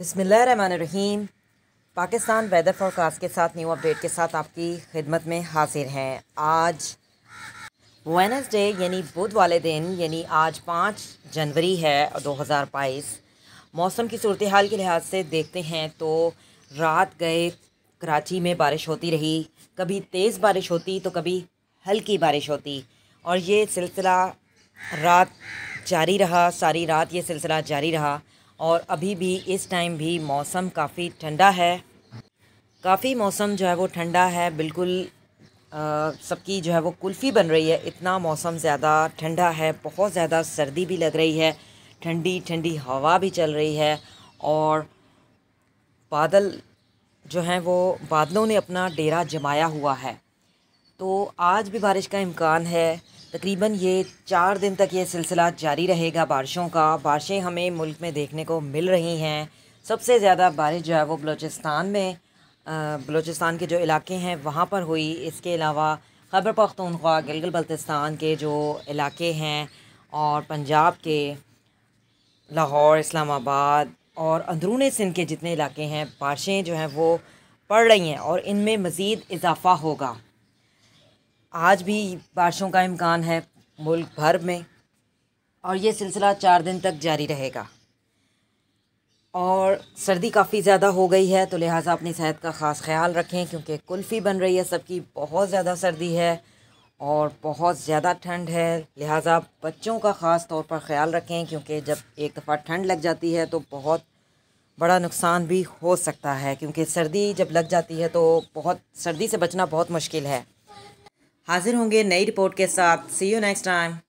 रहीम Pakistan weather forecast के साथ new update के साथ आपकी खिदमत में हाजिर हैं आज वेनसडे यानी बुध वाले दिन यानी आज पाँच जनवरी है 2022 मौसम की सूरत हाल के लिहाज से देखते हैं तो रात गए कराची में बारिश होती रही कभी तेज़ बारिश होती तो कभी हल्की बारिश होती और ये सिलसिला रात जारी रहा सारी रात ये सिलसिला जारी रहा और अभी भी इस टाइम भी मौसम काफ़ी ठंडा है काफ़ी मौसम जो है वो ठंडा है बिल्कुल सबकी जो है वो कुल्फ़ी बन रही है इतना मौसम ज़्यादा ठंडा है बहुत ज़्यादा सर्दी भी लग रही है ठंडी ठंडी हवा भी चल रही है और बादल जो हैं वो बादलों ने अपना डेरा जमाया हुआ है तो आज भी बारिश का इम्कान है तकरीबन ये चार दिन तक ये सिलसिला जारी रहेगा बारिशों का बारिशें हमें मुल्क में देखने को मिल रही हैं सबसे ज़्यादा बारिश जो है वो बलूचिस्तान में बलूचिस्तान के जो इलाके हैं वहाँ पर हुई इसके अलावा खबर पख्तूनख्वा गिलगल बल्तिस्तान के जो इलाके हैं और पंजाब के लाहौर इस्लामाबाद और अंदरून सिंध के जितने इलाके हैं बारिशें जो हैं वो पड़ रही हैं और इनमें मज़ीद इजाफ़ा होगा आज भी बारिशों का इम्कान है मुल्क भर में और ये सिलसिला चार दिन तक जारी रहेगा और सर्दी काफ़ी ज़्यादा हो गई है तो लिहाजा अपनी सेहत का ख़ास ख्याल रखें क्योंकि कुल्फ़ी बन रही है सबकी बहुत ज़्यादा सर्दी है और बहुत ज़्यादा ठंड है लिहाजा बच्चों का ख़ास तौर पर ख्याल रखें क्योंकि जब एक दफ़ा ठंड लग जाती है तो बहुत बड़ा नुकसान भी हो सकता है क्योंकि सर्दी जब लग जाती है तो बहुत सर्दी से बचना बहुत मुश्किल है हाजिर होंगे नई रिपोर्ट के साथ सी यू नेक्स्ट टाइम